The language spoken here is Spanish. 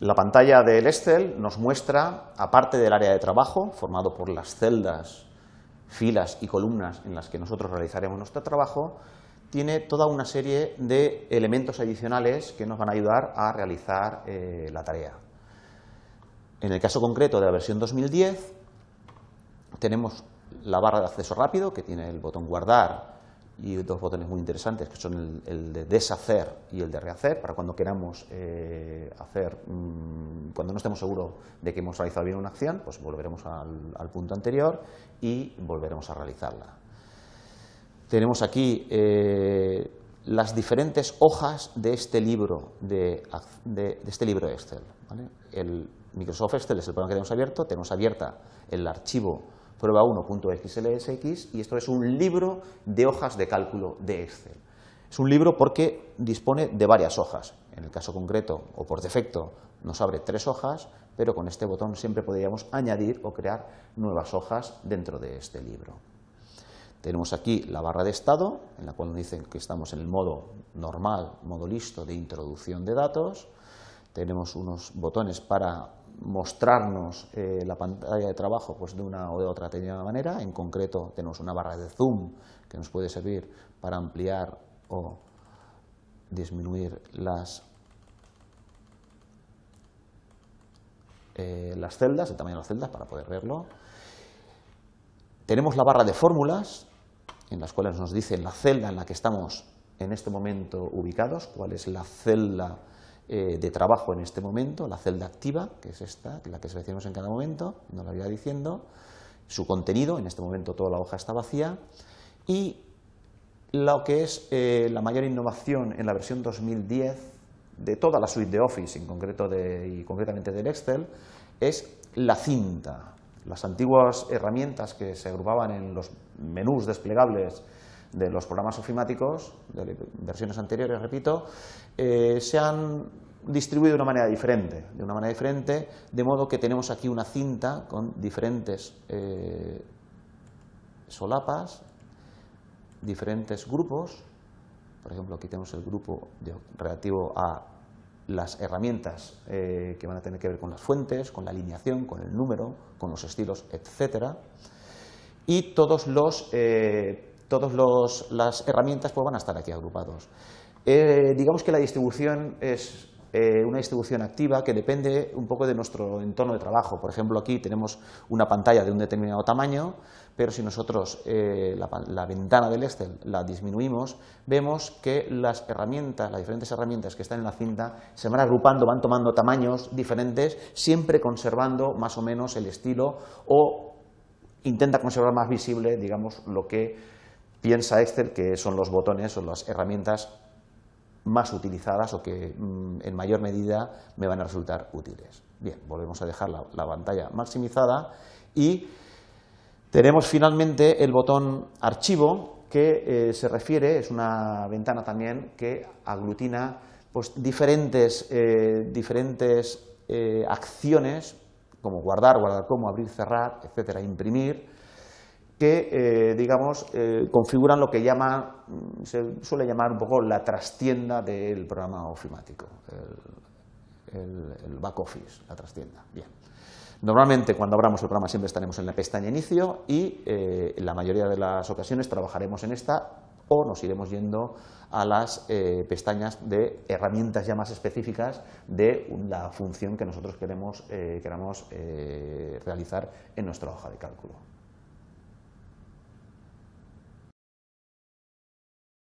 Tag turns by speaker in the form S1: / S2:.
S1: La pantalla del Excel nos muestra, aparte del área de trabajo, formado por las celdas, filas y columnas en las que nosotros realizaremos nuestro trabajo, tiene toda una serie de elementos adicionales que nos van a ayudar a realizar eh, la tarea. En el caso concreto de la versión 2010, tenemos la barra de acceso rápido, que tiene el botón guardar y dos botones muy interesantes que son el, de deshacer y el de rehacer para cuando queramos eh, hacer, mm, cuando no estemos seguros de que hemos realizado bien una acción, pues volveremos al, punto anterior y volveremos a realizarla. Tenemos aquí eh, las diferentes hojas de este libro, de, este libro Excel. El Microsoft Excel es el programa que tenemos abierto, tenemos abierta el archivo prueba 1.xlsx, y esto es un libro de hojas de cálculo de Excel. Es un libro porque dispone de varias hojas. En el caso concreto, o por defecto, nos abre tres hojas, pero con este botón siempre podríamos añadir o crear nuevas hojas dentro de este libro. Tenemos aquí la barra de estado, en la cual nos dicen que estamos en el modo normal, modo listo de introducción de datos. Tenemos unos botones para mostrarnos eh, la pantalla de trabajo pues, de una o de otra manera. En concreto, tenemos una barra de zoom que nos puede servir para ampliar o disminuir las, eh, las celdas, el tamaño de las celdas, para poder verlo. Tenemos la barra de fórmulas, en las cuales nos dice la celda en la que estamos en este momento ubicados, cuál es la celda eh, de trabajo en este momento, la celda activa, que es esta, la que seleccionamos en cada momento, no la había diciendo, su contenido, en este momento toda la hoja está vacía, y lo que es eh, la mayor innovación en la versión 2010 de toda la suite de Office, en concreto y concretamente del Excel, es la cinta. Las antiguas herramientas que se agrupaban en los menús desplegables de los programas ofimáticos, de versiones anteriores, repito, eh, se han distribuido de una manera diferente, de una manera diferente, de modo que tenemos aquí una cinta con diferentes eh, solapas, diferentes grupos, por ejemplo, aquí tenemos el grupo relativo a las herramientas eh, que van a tener que ver con las fuentes, con la alineación, con el número, con los estilos, etcétera, y todos los todas las herramientas pues, van a estar aquí agrupados. Eh, digamos que la distribución es eh, una distribución activa que depende un poco de nuestro entorno de trabajo. Por ejemplo, aquí tenemos una pantalla de un determinado tamaño, pero si nosotros eh, la, la, ventana del Excel la disminuimos, vemos que las herramientas, las diferentes herramientas que están en la cinta, se van agrupando, van tomando tamaños diferentes, siempre conservando más o menos el estilo o intenta conservar más visible, digamos, lo que piensa Excel que son los botones o las herramientas más utilizadas o que mm, en mayor medida me van a resultar útiles. Bien, volvemos a dejar la, pantalla maximizada y tenemos finalmente el botón archivo que eh, se refiere, es una ventana también que aglutina pues, diferentes, eh, diferentes eh, acciones como guardar, guardar cómo abrir, cerrar, etcétera, imprimir, que, eh, digamos, eh, configuran lo que llama, mm, se suele llamar un poco la trastienda del programa ofimático, el, back office, la trastienda. Bien. Normalmente cuando abramos el programa siempre estaremos en la pestaña inicio y en eh, la mayoría de las ocasiones trabajaremos en esta o nos iremos yendo a las pestañas de herramientas ya más específicas de la función que nosotros queremos, queramos realizar en nuestra hoja de cálculo.